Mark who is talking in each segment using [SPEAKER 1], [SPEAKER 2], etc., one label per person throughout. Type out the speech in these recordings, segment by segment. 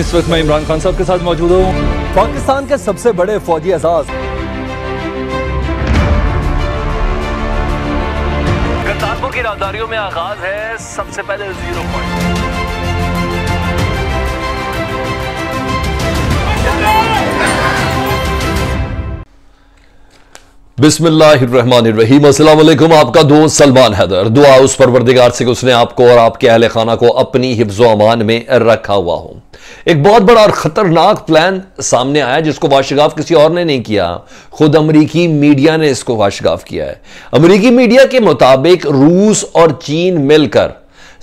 [SPEAKER 1] इस वक्त मैं इमरान खान साहब के साथ मौजूद हूँ पाकिस्तान के सबसे बड़े फौजी एजाज करतारपुर की में आगाज है सबसे पहले जीरो आपका दोस्त सलमान हैदर दुआ उस परवरदिगार से उसने आपको और आपके अहल खाना को अपनी हिफ्जो अमान में रखा हुआ हूँ एक बहुत बड़ा और खतरनाक प्लान सामने आया जिसको वाशगाफ किसी और ने नहीं किया खुद अमरीकी मीडिया ने इसको वाशगाफ किया है अमरीकी मीडिया के मुताबिक रूस और चीन मिलकर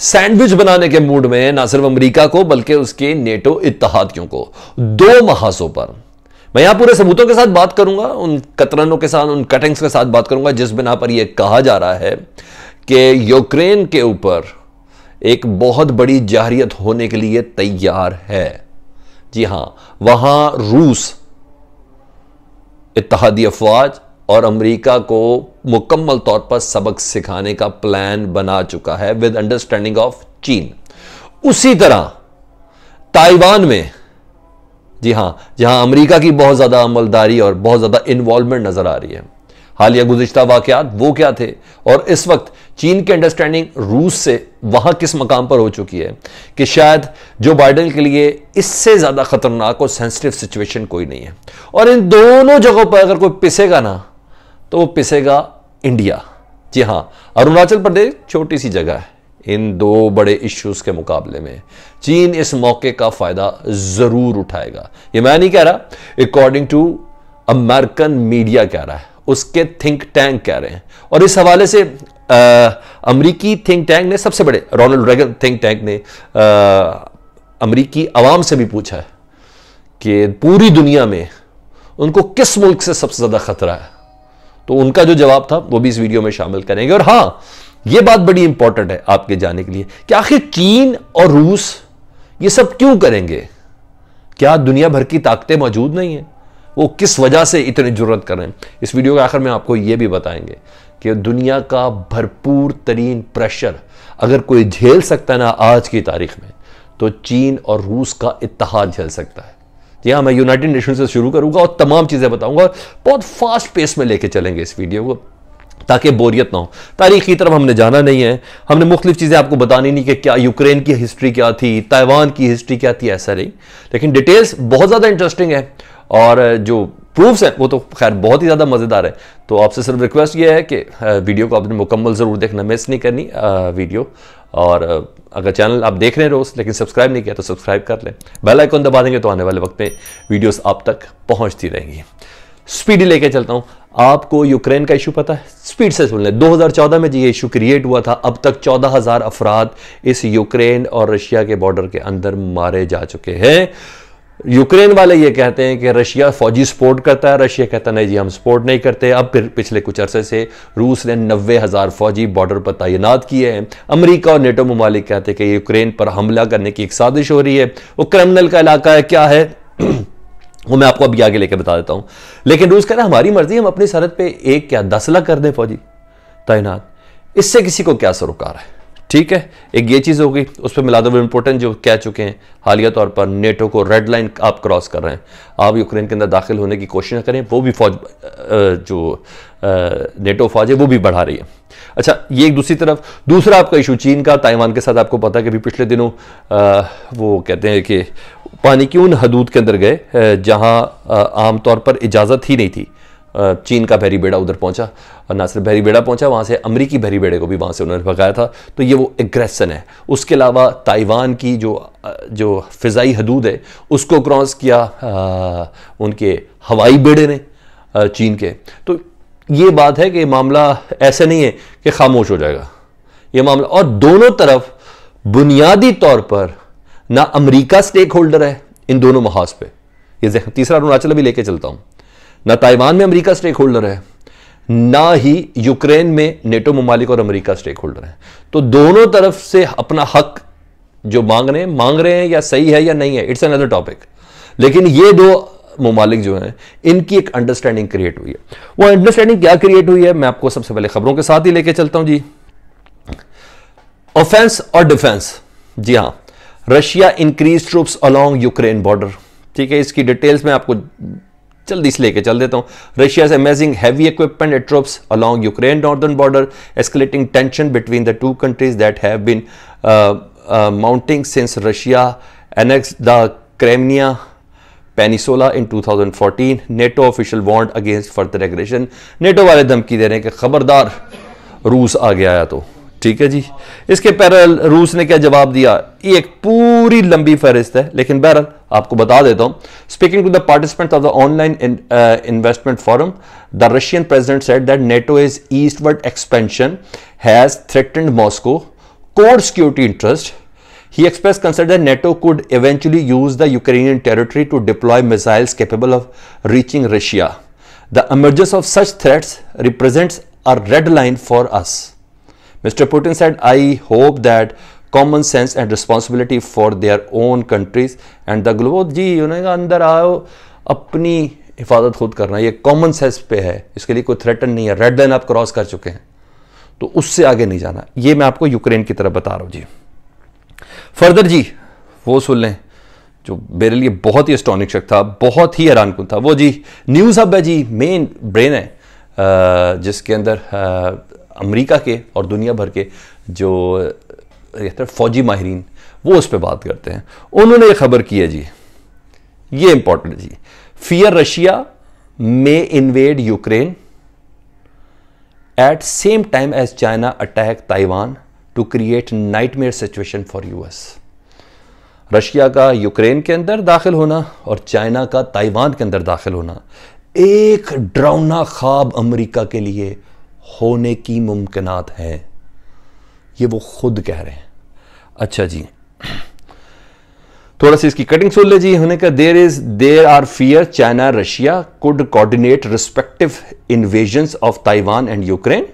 [SPEAKER 1] सैंडविच बनाने के मूड में ना सिर्फ अमरीका को बल्कि उसके नेटो इतिहादियों को दो महासों पर मैं यहां पूरे सबूतों के साथ बात करूंगा उन कतरनों के साथ उन कटिंग्स के साथ बात करूंगा जिस बिना पर यह कहा जा रहा है कि यूक्रेन के ऊपर एक बहुत बड़ी जाहरियत होने के लिए तैयार है जी हां वहां रूस इतिहादी अफवाज और अमेरिका को मुकम्मल तौर पर सबक सिखाने का प्लान बना चुका है विद अंडरस्टैंडिंग ऑफ चीन उसी तरह ताइवान में जी हाँ जहां अमेरिका की बहुत ज्यादा अमलदारी और बहुत ज्यादा इन्वॉल्वमेंट नजर आ रही है हालिया गुजशत वाकत वो क्या थे और इस वक्त चीन की अंडरस्टैंडिंग रूस से वहां किस मकाम पर हो चुकी है कि शायद जो बाइडन के लिए इससे ज़्यादा ख़तरनाक और सेंसिटिव सिचुएशन कोई नहीं है और इन दोनों जगहों पर अगर कोई पिसेगा ना तो वो पिसेगा इंडिया जी हाँ अरुणाचल प्रदेश छोटी सी जगह है इन दो बड़े इश्यूज के मुकाबले में चीन इस मौके का फायदा जरूर उठाएगा यह मैं नहीं कह रहा अकॉर्डिंग टू अमेरिकन मीडिया कह रहा है उसके थिंक टैंक कह रहे हैं और इस हवाले से आ, अमरीकी थिंक टैंक ने सबसे बड़े रोनल्ड रेगन थिंक टैंक ने आ, अमरीकी आवाम से भी पूछा है कि पूरी दुनिया में उनको किस मुल्क से सबसे ज़्यादा ख़तरा है तो उनका जो जवाब था वो भी इस वीडियो में शामिल करेंगे और हां ये बात बड़ी इंपॉर्टेंट है आपके जाने के लिए कि आखिर चीन और रूस ये सब क्यों करेंगे क्या दुनिया भर की ताकतें मौजूद नहीं है वो किस वजह से इतनी जरूरत कर रहे हैं इस वीडियो के आखिर में आपको ये भी बताएंगे कि दुनिया का भरपूर तरीन प्रेशर अगर कोई झेल सकता है ना आज की तारीख में तो चीन और रूस का इतिहाद झेल सकता है जी हाँ मैं यूनाइटेड नेशन से शुरू करूंगा और तमाम चीज़ें बताऊंगा बहुत फास्ट पेस में लेके चलेंगे इस वीडियो को ताकि बोरियत ना हो तारीख की तरफ हमने जाना नहीं है हमने मुख्तलिफ चीज़ें आपको बतानी नहीं कि क्या यूक्रेन की हिस्ट्री क्या थी ताइवान की हिस्ट्री क्या थी ऐसा नहीं लेकिन डिटेल्स बहुत ज़्यादा इंटरेस्टिंग है और जो प्रूफ्स हैं वो तो खैर बहुत ही ज़्यादा मज़ेदार है तो आपसे सिर्फ रिक्वेस्ट ये है कि वीडियो को आपने मुकम्मल ज़रूर देखना मिस नहीं करनी वीडियो और अगर चैनल आप देख रहे हैं रोज़ लेकिन सब्सक्राइब नहीं किया तो सब्सक्राइब कर लें बेल आइकन दबा देंगे तो आने वाले वक्त में वीडियोस आप तक पहुंचती रहेंगी स्पीड लेके चलता हूं आपको यूक्रेन का इशू पता है स्पीड से सुन लें 2014 में जो ये इशू क्रिएट हुआ था अब तक 14000 अफराद इस यूक्रेन और रशिया के बॉर्डर के अंदर मारे जा चुके हैं यूक्रेन वाले ये कहते हैं कि रशिया फौजी सपोर्ट करता है रशिया कहता नहीं जी हम सपोर्ट नहीं करते अब फिर पिछले कुछ अरसे से रूस ने नब्बे हज़ार फौजी बॉर्डर पर तैनात किए हैं अमरीका और नेटो ममालिक कहते हैं कि यूक्रेन पर हमला करने की एक साजिश हो रही है वो क्रिमिनल का इलाका है क्या है वो मैं आपको अभी आगे लेके बता देता हूँ लेकिन रूस कह रहे हैं हमारी मर्जी हम अपनी सरहद पर एक क्या दस लाख कर दें फौजी तैनात इससे किसी को क्या सरोकार है ठीक है एक ये चीज़ हो गई उस पर मिलादर इंपॉर्टेंट जो कह चुके हैं हालिया तौर पर नेटो को रेड लाइन आप क्रॉस कर रहे हैं आप यूक्रेन के अंदर दाखिल होने की कोशिश करें वो भी फौज जो नेटो फौज है वो भी बढ़ा रही है अच्छा ये एक दूसरी तरफ दूसरा आपका इशू चीन का ताइवान के साथ आपको पता है कि अभी पिछले दिनों आ, वो कहते हैं कि पानी की उन हदूद के अंदर गए जहाँ आमतौर पर इजाज़त ही नहीं थी चीन का भैरी बेड़ा उधर पहुंचा और ना सिर्फ भैरी बेड़ा पहुंचा वहाँ से अमरीकी भैरी बेड़े को भी वहाँ से उन्होंने भगाया था तो ये वो एग्रेसन है उसके अलावा ताइवान की जो जो फ़िज़ाई हदूद है उसको क्रॉस किया आ, उनके हवाई बेड़े ने चीन के तो ये बात है कि मामला ऐसे नहीं है कि खामोश हो जाएगा ये मामला और दोनों तरफ बुनियादी तौर पर ना अमरीका स्टेक होल्डर है इन दोनों महाज पे ये तीसरा अरुणाचल भी लेके चलता हूँ ना ताइवान में अमेरिका स्टेक होल्डर है ना ही यूक्रेन में नेटो ममालिक और अमेरिका स्टेक होल्डर है तो दोनों तरफ से अपना हक जो मांग रहे हैं मांग रहे हैं या सही है या नहीं है इट्स अनदर टॉपिक लेकिन ये दो ममालिक जो हैं इनकी एक अंडरस्टैंडिंग क्रिएट हुई है वो अंडरस्टैंडिंग क्या क्रिएट हुई है मैं आपको सबसे पहले खबरों के साथ ही लेके चलता हूं जी ऑफेंस और डिफेंस जी हां Russia increase troops along Ukraine border ठीक है इसकी डिटेल्स में आपको जल्दी से लेके चल देता हूँ Russia's amazing heavy equipment and troops along Ukraine northern border escalating tension between the two countries that have been mounting since Russia annex the Crimea peninsula in 2014 NATO official warned against further aggression NATO वाले धमकी दे रहे हैं कि खबरदार रूस आ गया आया तो ठीक है जी इसके पैरल रूस ने क्या जवाब दिया ये एक पूरी लंबी फहरिस्त है लेकिन बहरल आपको बता देता हूँ speaking to the participants of the the investment forum the Russian president said that NATO is eastward expansion has threatened Moscow core security interest, he expressed concern that NATO could eventually use the Ukrainian territory to deploy missiles capable of reaching Russia. The emergence of such threats represents a red line for us. Mr. Putin said, I hope that common sense and responsibility for their own countries and the globe जी उन्हें अंदर आओ अपनी हिफाजत खुद करना ये common sense पे है इसके लिए कोई थ्रेटन नहीं है रेड लाइन आप क्रॉस कर चुके हैं तो उससे आगे नहीं जाना ये मैं आपको यूक्रेन की तरफ बता रहा हूँ जी फर्दर जी वो सुन लें जो मेरे लिए बहुत ही स्टॉनिक शक था बहुत ही हैरान कन था वो जी न्यूज़ हब है जी मेन ब्रेन है जिसके अंदर अमेरिका के और दुनिया भर के जो कहते फौजी माहरीन वो उस पर बात करते हैं उन्होंने ये खबर की है जी ये इंपॉर्टेंट जी fear Russia may invade Ukraine at same time as China attack Taiwan to create nightmare situation for US Russia का यूक्रेन के अंदर दाखिल होना और चाइना का ताइवान के अंदर दाखिल होना एक ड्राउना ख्वाब अमेरिका के लिए होने की मुमकिनात है ये वो खुद कह रहे हैं अच्छा जी थोड़ा सा इसकी कटिंग सुन लीजिए होने का there is there are fear China Russia could coordinate respective invasion of Taiwan and Ukraine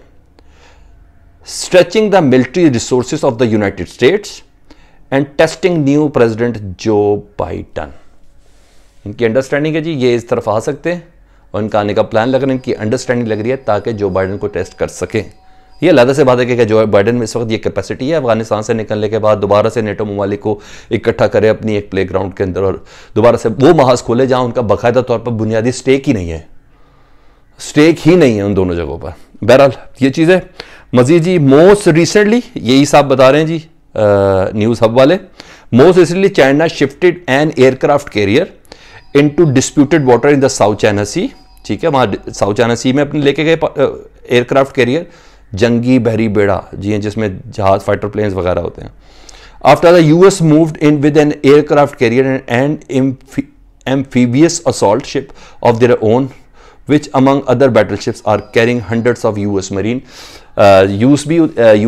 [SPEAKER 1] stretching the military resources of the United States and testing new president Joe Biden इनकी अंडरस्टैंडिंग है जी ये इस तरफ आ सकते हैं और इनका आने का प्लान लग रहा है इनकी अंडरस्टैंडिंग लग रही है ताकि जो बाइडन को टेस्ट कर सकें ये अलहदा से बात है कि जो बाइडन में इस वक्त ये कैपेसिटी है अफगानिस्तान से निकलने के बाद दोबारा से नेटो ममालिक को इकट्ठा करे अपनी एक प्ले ग्राउंड के अंदर और दोबारा से वो महाज खोले जहाँ उनका बाकायदा तौर पर बुनियादी स्टेक ही नहीं है स्टेक ही नहीं है उन दोनों जगहों पर बहरहाल ये चीज़ें मजीद जी मोस्ट रिसेंटली यही साहब बता रहे हैं जी न्यूज़ हब वाले most recently China shifted an aircraft carrier in to disputed water in the South China Sea ठीक है वहाँ साउथ चाइना सी में अपने लेके गए एयरक्राफ्ट कैरियर जंगी बहरी बेड़ा जी जिसमें जहाज फाइटर प्लेन्स वगैरह होते हैं after the U S moved in with an aircraft carrier and ship of ship on which among other battle ships are carrying carrying of U S marine US भी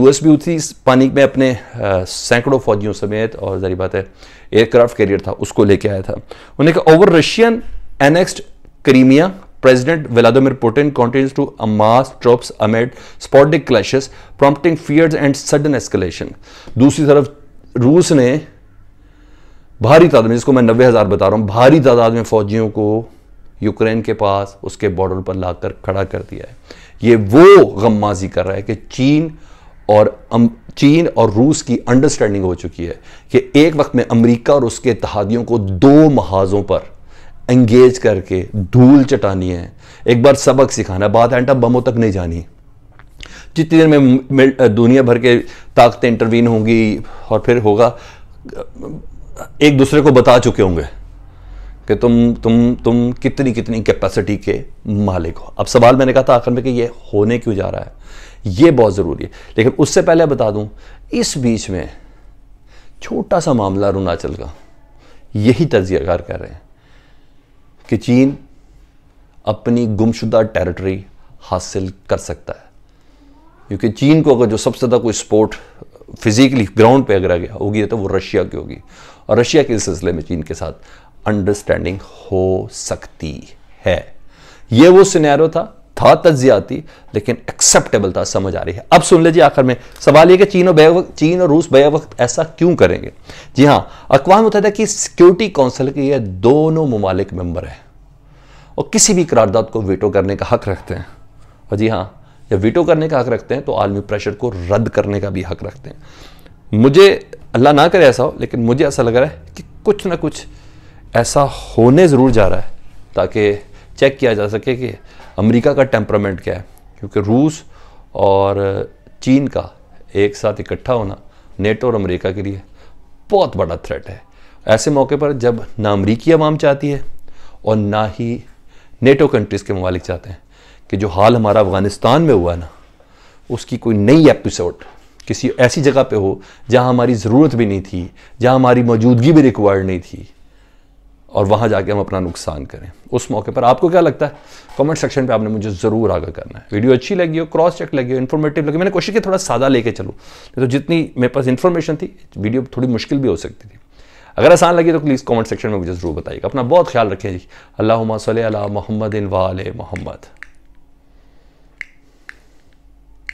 [SPEAKER 1] S भी उसी पानी में अपने uh, सैकड़ों फौजियों समेत और जारी बात है एयरक्राफ्ट कैरियर था उसको लेके आया था उन्हें कहा over Russian annexed Crimea President Vladimir Putin continues to amass troops amid sporadic clashes, prompting fears and sudden escalation. दूसरी तरफ रूस ने भारी तादाद में जिसको मैं नब्बे हज़ार बता रहा हूं भारी तादाद में फौजियों को यूक्रेन के पास उसके बॉर्डर पर लाकर खड़ा कर दिया है ये वो गममाजी कर रहा है कि चीन और अम, चीन और रूस की अंडरस्टैंडिंग हो चुकी है कि एक वक्त में अमेरिका और उसके इतिहादियों को दो महाजों पर एंगेज करके धूल चटानी है एक बार सबक सिखाना बात एंटा बमों तक नहीं जानी जितनी देर में दुनिया भर के ताकतें इंटरवीन होंगी और फिर होगा एक दूसरे को बता चुके होंगे कि तुम तुम तुम कितनी कितनी कैपेसिटी के मालिक हो अब सवाल मैंने कहा था आखिर में कि ये होने क्यों जा रहा है ये बहुत ज़रूरी है लेकिन उससे पहले बता दूं इस बीच में छोटा सा मामला अरुणाचल का यही तजिया कर रहे हैं कि चीन अपनी गुमशुदा टेरिटरी हासिल कर सकता है क्योंकि चीन को अगर जो सबसे ज़्यादा कोई स्पोर्ट फिजिकली ग्राउंड पे अगर आ गया होगी तो वो रशिया की होगी और रशिया के इस सिलसिले में चीन के साथ अंडरस्टैंडिंग हो सकती है ये वो सिनेरियो था था तजियाती लेकिन एक्सेप्टेबल था समझ आ रही है अब सुन लीजिए आखिर में सवाल यह कि चीन और वक्त चीन और रूस बया वक्त ऐसा क्यों करेंगे जी हाँ अकवा मुतहदा की सिक्योरिटी काउंसिल के ये दोनों ममालिक मेम्बर हैं और किसी भी करारदाद को वीटो करने का हक रखते हैं और जी हाँ जब वीटो करने का हक रखते हैं तो आलमी प्रेशर को रद्द करने का भी हक रखते हैं मुझे अल्लाह ना करे ऐसा हो लेकिन मुझे ऐसा लग रहा है कि कुछ ना कुछ ऐसा होने ज़रूर जा रहा है ताकि चेक किया जा सके कि अमेरिका का टेम्परामेंट क्या है क्योंकि रूस और चीन का एक साथ इकट्ठा होना नेटो और अमेरिका के लिए बहुत बड़ा थ्रेट है ऐसे मौके पर जब ना अमरीकी आवाम चाहती है और ना ही नेटो कंट्रीज़ के ममालिक चाहते हैं कि जो हाल हमारा अफ़गानिस्तान में हुआ ना उसकी कोई नई एपिसोड किसी ऐसी जगह पे हो जहाँ हमारी ज़रूरत भी नहीं थी जहाँ हमारी मौजूदगी भी रिक्वायर्ड नहीं थी और वहाँ जाके हम अपना नुकसान करें उस मौके पर आपको क्या लगता है कमेंट सेक्शन पे आपने मुझे ज़रूर आगा करना है वीडियो अच्छी लगी हो क्रॉस चेक लगी हो इन्फॉर्मेटिव लगी मैंने कोशिश की थोड़ा सादा लेके चलूँ तो जितनी मेरे पास इन्फॉर्मेशन थी वीडियो थोड़ी मुश्किल भी हो सकती थी अगर आसान लगी तो प्लीज़ कॉमेंट सेक्शन में मुझे ज़रूर बताइएगा अपना बहुत ख्याल रखें जी अल्लाह सल मोहम्मद इन वाल मोहम्मद